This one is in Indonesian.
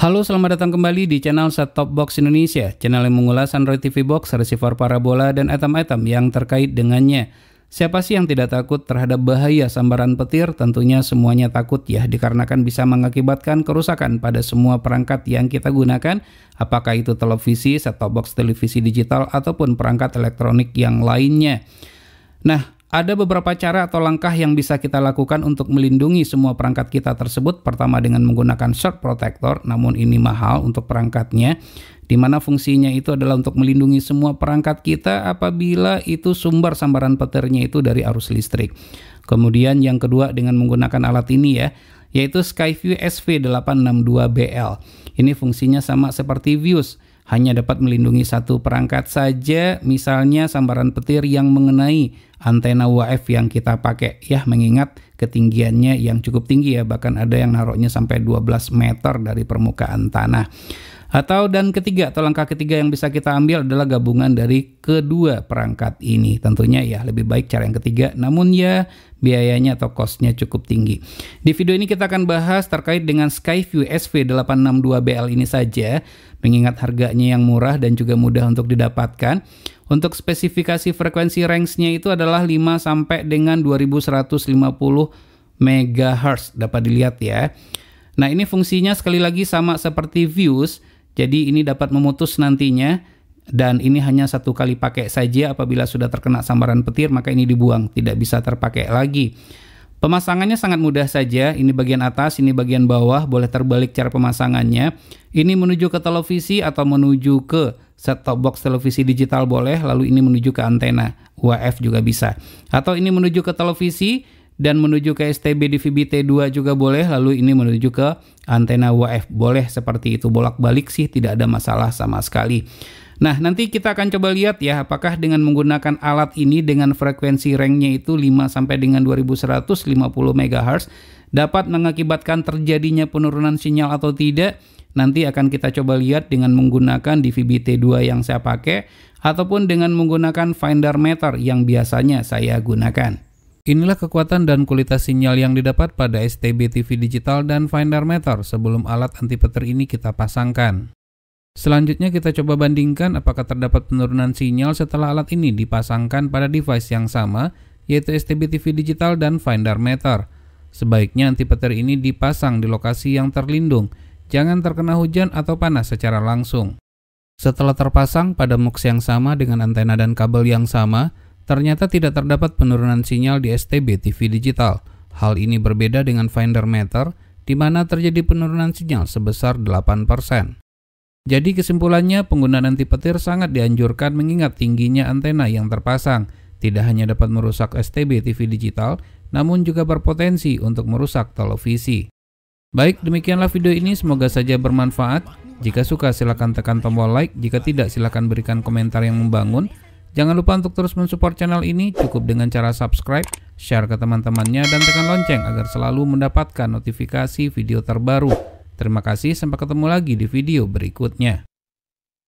Halo, selamat datang kembali di channel Set Top Box Indonesia, channel yang mengulas Android TV Box, receiver parabola, dan item-item yang terkait dengannya. Siapa sih yang tidak takut terhadap bahaya sambaran petir? Tentunya semuanya takut ya, dikarenakan bisa mengakibatkan kerusakan pada semua perangkat yang kita gunakan, apakah itu televisi, set-top box televisi digital, ataupun perangkat elektronik yang lainnya. Nah, ada beberapa cara atau langkah yang bisa kita lakukan untuk melindungi semua perangkat kita tersebut. Pertama dengan menggunakan short protector, namun ini mahal untuk perangkatnya. Di mana fungsinya itu adalah untuk melindungi semua perangkat kita apabila itu sumber sambaran petirnya itu dari arus listrik. Kemudian yang kedua dengan menggunakan alat ini ya, yaitu Skyview SV862BL. Ini fungsinya sama seperti Views hanya dapat melindungi satu perangkat saja, misalnya sambaran petir yang mengenai antena UAF yang kita pakai. Ya, mengingat ketinggiannya yang cukup tinggi ya, bahkan ada yang naruhnya sampai 12 meter dari permukaan tanah. Atau dan ketiga atau langkah ketiga yang bisa kita ambil adalah gabungan dari kedua perangkat ini. Tentunya ya lebih baik cara yang ketiga, namun ya biayanya atau costnya cukup tinggi. Di video ini kita akan bahas terkait dengan Skyview SV862BL ini saja, mengingat harganya yang murah dan juga mudah untuk didapatkan. Untuk spesifikasi frekuensi range-nya itu adalah 5 sampai dengan 2150 MHz dapat dilihat ya. Nah, ini fungsinya sekali lagi sama seperti views, jadi ini dapat memutus nantinya dan ini hanya satu kali pakai saja apabila sudah terkena sambaran petir maka ini dibuang, tidak bisa terpakai lagi. Pemasangannya sangat mudah saja, ini bagian atas, ini bagian bawah, boleh terbalik cara pemasangannya. Ini menuju ke televisi atau menuju ke set-top box televisi digital boleh, lalu ini menuju ke antena, UAF juga bisa. Atau ini menuju ke televisi, dan menuju ke STB di VBT2 juga boleh lalu ini menuju ke antena WF boleh seperti itu bolak-balik sih tidak ada masalah sama sekali Nah, nanti kita akan coba lihat ya apakah dengan menggunakan alat ini dengan frekuensi rangnya itu 5 sampai dengan 2150 MHz dapat mengakibatkan terjadinya penurunan sinyal atau tidak. Nanti akan kita coba lihat dengan menggunakan DVB-T2 yang saya pakai ataupun dengan menggunakan finder meter yang biasanya saya gunakan. Inilah kekuatan dan kualitas sinyal yang didapat pada STB TV digital dan finder meter sebelum alat antipetir ini kita pasangkan. Selanjutnya kita coba bandingkan apakah terdapat penurunan sinyal setelah alat ini dipasangkan pada device yang sama yaitu STB TV digital dan finder meter. Sebaiknya antipetir ini dipasang di lokasi yang terlindung, jangan terkena hujan atau panas secara langsung. Setelah terpasang pada mux yang sama dengan antena dan kabel yang sama, Ternyata tidak terdapat penurunan sinyal di STB TV digital. Hal ini berbeda dengan Finder Meter, di mana terjadi penurunan sinyal sebesar 8%. Jadi kesimpulannya, penggunaan anti petir sangat dianjurkan mengingat tingginya antena yang terpasang, tidak hanya dapat merusak STB TV digital, namun juga berpotensi untuk merusak televisi. Baik, demikianlah video ini, semoga saja bermanfaat. Jika suka silahkan tekan tombol like, jika tidak silahkan berikan komentar yang membangun. Jangan lupa untuk terus mensupport channel ini cukup dengan cara subscribe, share ke teman-temannya, dan tekan lonceng agar selalu mendapatkan notifikasi video terbaru. Terima kasih, sampai ketemu lagi di video berikutnya.